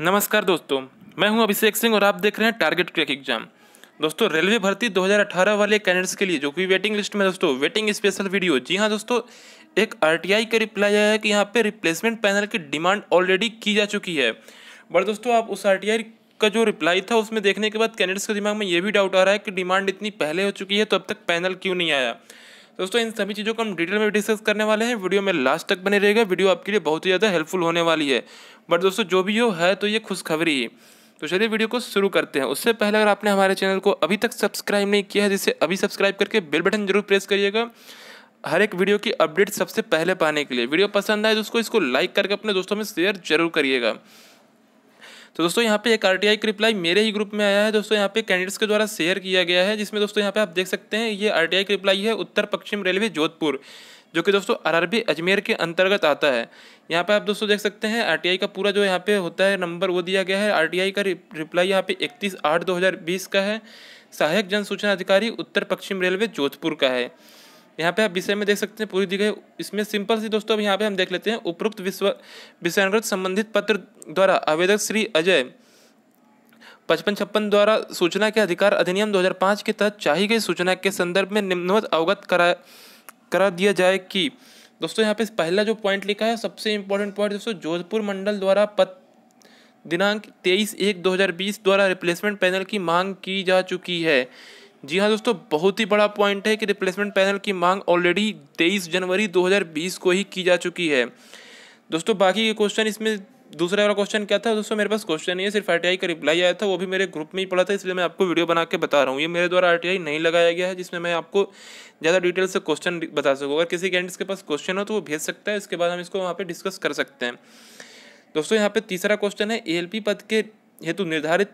नमस्कार दोस्तों मैं हूं अभिषेक सिंह और आप देख रहे हैं टारगेट क्रैक एग्जाम दोस्तों रेलवे भर्ती 2018 वाले कैंडिडेट्स के लिए जो कि वेटिंग लिस्ट में दोस्तों वेटिंग स्पेशल वीडियो जी हाँ दोस्तों एक आरटीआई का रिप्लाई आया है कि यहाँ पे रिप्लेसमेंट पैनल की डिमांड ऑलरेडी की जा चुकी है बट दोस्तों आप उस आर का जो रिप्लाई था उसमें देखने के बाद कैंडिडेट्स के दिमाग में ये भी डाउट आ रहा है कि डिमांड इतनी पहले हो चुकी है तो अब तक पैनल क्यों नहीं आया दोस्तों इन सभी चीज़ों को हम डिटेल में डिस्कस करने वाले हैं वीडियो में लास्ट तक बने रहेगा वीडियो आपके लिए बहुत ही ज़्यादा हेल्पफुल होने वाली है बट दोस्तों जो भी हो है तो ये खुशखबरी ही तो चलिए वीडियो को शुरू करते हैं उससे पहले अगर आपने हमारे चैनल को अभी तक सब्सक्राइब नहीं किया है जिसे अभी सब्सक्राइब करके बेल बटन जरूर प्रेस करिएगा हर एक वीडियो की अपडेट सबसे पहले पाने के लिए वीडियो पसंद आए तो उसको इसको लाइक करके अपने दोस्तों में शेयर जरूर करिएगा तो दोस्तों यहाँ पे एक आर टी रिप्लाई मेरे ही ग्रुप में आया है दोस्तों यहाँ पे कैंडिडेट्स के द्वारा शेयर किया गया है जिसमें दोस्तों यहाँ पे आप देख सकते हैं ये आर टी रिप्लाई है उत्तर पश्चिम रेलवे जोधपुर जो कि दोस्तों आरआरबी अजमेर के अंतर्गत आता है यहाँ पे आप दोस्तों देख सकते हैं आरटीआई का पूरा जो यहाँ पे होता है नंबर वो दिया गया है आरटीआई का रिप्लाई यहाँ पे इकतीस आठ दो का है सहायक जन सूचना अधिकारी उत्तर पश्चिम रेलवे जोधपुर का है यहाँ पे आप विषय में देख सकते हैं पूरी दी गई इसमें सिंपल सी दोस्तों अब यहाँ पे हम देख लेते हैं उपरोक्त विश्व विषयानुगत संबंधित पत्र द्वारा आवेदक श्री अजय पचपन छप्पन द्वारा सूचना के अधिकार अधिनियम 2005 के तहत चाही गई सूचना के संदर्भ में निम्नवत अवगत करा करा दिया जाए कि दोस्तों यहाँ पे पहला जो पॉइंट लिखा है सबसे इम्पोर्टेंट पॉइंट दोस्तों जोधपुर मंडल द्वारा पत दिनांक तेईस एक 2020 द्वारा रिप्लेसमेंट पैनल की मांग की जा चुकी है जी हाँ दोस्तों बहुत ही बड़ा पॉइंट है कि रिप्लेसमेंट पैनल की मांग ऑलरेडी 23 जनवरी 2020 को ही की जा चुकी है दोस्तों बाकी के क्वेश्चन इसमें दूसरा वाला क्वेश्चन क्या था दोस्तों मेरे पास क्वेश्चन नहीं है सिर्फ आरटीआई का रिप्लाई आया था वो भी मेरे ग्रुप में ही पड़ा था इसलिए मैं आपको वीडियो बना के बता रहा हूँ ये मेरे द्वारा आरटीआई नहीं लगाया गया है जिसमें मैं आपको ज़्यादा डिटेल से क्वेश्चन बता सकूँ अगर किसी कैंडिडेट के पास क्वेश्चन हो तो वो भेज सकता है इसके बाद हम इसको वहाँ पर डिस्कस कर सकते हैं दोस्तों यहाँ पर तीसरा क्वेश्चन है ए पद के हेतु निर्धारित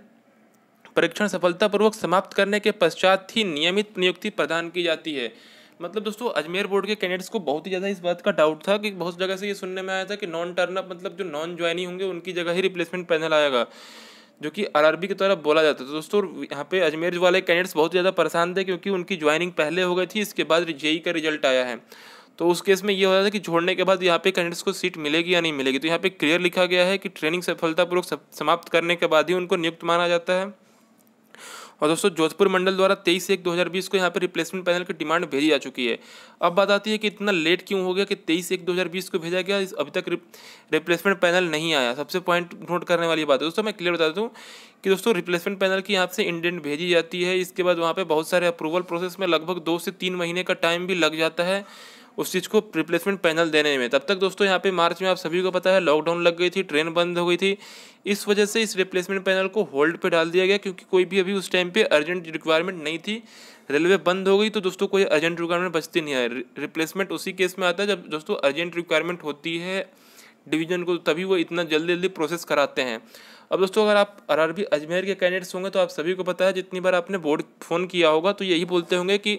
परीक्षण सफलतापूर्वक समाप्त करने के पश्चात ही नियमित नियुक्ति प्रदान की जाती है मतलब दोस्तों अजमेर बोर्ड के कैंडिडेट्स को बहुत ही ज़्यादा इस बात का डाउट था कि बहुत जगह से ये सुनने में आया था कि नॉन टर्नअप मतलब जो नॉन ज्वाइनिंग होंगे उनकी जगह ही रिप्लेसमेंट पैनल आएगा जो कि आरआरबी की तरफ बोला जाता है तो दोस्तों यहाँ पे अजमेर वाले कैंडिडेट्स बहुत ज़्यादा परेशान थे क्योंकि उनकी ज्वाइनिंग पहले हो गई थी इसके बाद जेई e का रिजल्ट आया है तो उस केस में ये होता था कि छोड़ने के बाद यहाँ पे कैंडिडेट्स को सीट मिलेगी या नहीं मिलेगी तो यहाँ पे क्लियर लिखा गया है कि ट्रेनिंग सफलतापूर्वक समाप्त करने के बाद ही उनको नियुक्त माना जाता है और दोस्तों जोधपुर मंडल द्वारा तेईस एक 2020 को यहाँ पर रिप्लेसमेंट पैनल की डिमांड भेजी जा चुकी है अब बात आती है कि इतना लेट क्यों हो गया कि तेईस एक 2020 को भेजा गया अभी तक रिप्लेसमेंट पैनल नहीं आया सबसे पॉइंट नोट करने वाली बात है दोस्तों मैं क्लियर बता दूँ कि दोस्तों रिप्लेसमेंट पैनल की यहाँ से इंडेंट भेजी जाती है इसके बाद वहाँ पर बहुत सारे अप्रूवल प्रोसेस में लगभग दो से तीन महीने का टाइम भी लग जाता है उस चीज़ को रिप्लेसमेंट पैनल देने में तब तक दोस्तों यहाँ पे मार्च में आप सभी को पता है लॉकडाउन लग गई थी ट्रेन बंद हो गई थी इस वजह से इस रिप्लेसमेंट पैनल को होल्ड पे डाल दिया गया क्योंकि कोई भी अभी उस टाइम पे अर्जेंट रिक्वायरमेंट नहीं थी रेलवे बंद हो गई तो दोस्तों कोई अर्जेंट रिक्वायरमेंट बचती नहीं है रिप्लेसमेंट उसी केस में आता है जब दोस्तों अर्जेंट रिक्वायरमेंट होती है डिवीजन को तभी वो इतना जल्दी जल्दी प्रोसेस कराते हैं अब दोस्तों अगर आप आर अजमेर के कैंडिडेट्स होंगे तो आप सभी को पता है जितनी बार आपने बोर्ड फ़ोन किया होगा तो यही बोलते होंगे कि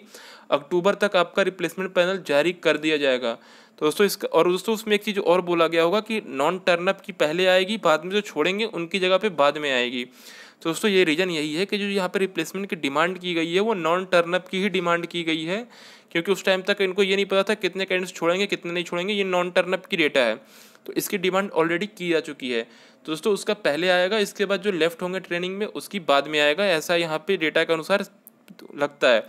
अक्टूबर तक आपका रिप्लेसमेंट पैनल जारी कर दिया जाएगा तो दोस्तों इसका और दोस्तों उसमें एक चीज़ और बोला गया होगा कि नॉन टर्नअप की पहले आएगी बाद में जो छोड़ेंगे उनकी जगह पर बाद में आएगी तो दोस्तों ये रीज़न यही है कि जो यहाँ पर रिप्लेसमेंट की डिमांड की गई है वो नॉन टर्नअप की ही डिमांड की गई है क्योंकि उस टाइम तक इनको ये नहीं पता था कितने कैंडिडेट्स छोड़ेंगे कितने नहीं छोड़ेंगे ये नॉन टर्नअप की डेटा है तो इसकी डिमांड ऑलरेडी की जा चुकी है तो दोस्तों उसका पहले आएगा इसके बाद जो लेफ्ट होंगे ट्रेनिंग में उसकी बाद में आएगा ऐसा यहाँ पे डेटा के अनुसार लगता है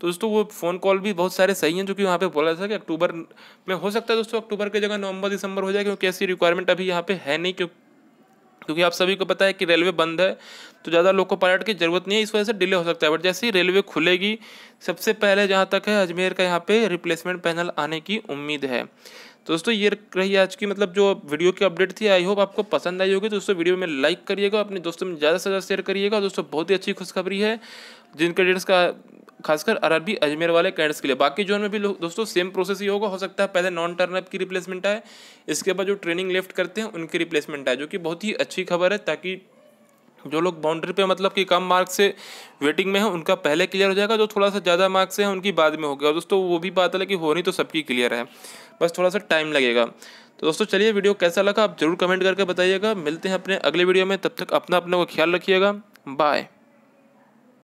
तो दोस्तों वो फ़ोन कॉल भी बहुत सारे सही हैं जो कि वहाँ पे बोला था कि अक्टूबर में हो सकता है दोस्तों अक्टूबर की जगह नवंबर दिसंबर हो जाए क्योंकि ऐसी रिक्वायरमेंट अभी यहाँ पे है नहीं क्यों क्योंकि आप सभी को पता है कि रेलवे बंद है तो ज़्यादा लोको पायलट की ज़रूरत नहीं है इस वजह से डिले हो सकता है बट जैसे ही रेलवे खुलेगी सबसे पहले जहाँ तक है अजमेर का यहाँ पे रिप्लेसमेंट पैनल आने की उम्मीद है तो दोस्तों ये रही आज की मतलब जो वीडियो की अपडेट थी आई होप आपको पसंद आई होगी तो दोस्तों वीडियो में लाइक करिएगा अपने दोस्तों में ज़्यादा से ज़्यादा शेयर करिएगा दोस्तों बहुत ही अच्छी खुशखबरी है जिन कैंडिडेट्स का खासकर अरबी अजमेर वाले कैंडिडेट्स के लिए बाकी जोन में भी दोस्तों सेम प्रोसेस ही होगा हो सकता है पहले नॉन टर्नअप की रिप्लेसमेंट आए इसके बाद जो ट्रेनिंग लेफ्ट करते हैं उनकी रिप्लेसमेंट आए जो कि बहुत ही अच्छी खबर है ताकि जो लोग बाउंड्री पे मतलब कि कम मार्क्स से वेटिंग में है उनका पहले क्लियर हो जाएगा जो थोड़ा सा ज़्यादा मार्क्स है उनकी बाद में हो और दोस्तों वो भी बात है कि होनी तो सबकी क्लियर है बस थोड़ा सा टाइम लगेगा तो दोस्तों चलिए वीडियो कैसा लगा आप ज़रूर कमेंट करके बताइएगा मिलते हैं अपने अगले वीडियो में तब तक अपना अपना को ख्याल रखिएगा बाय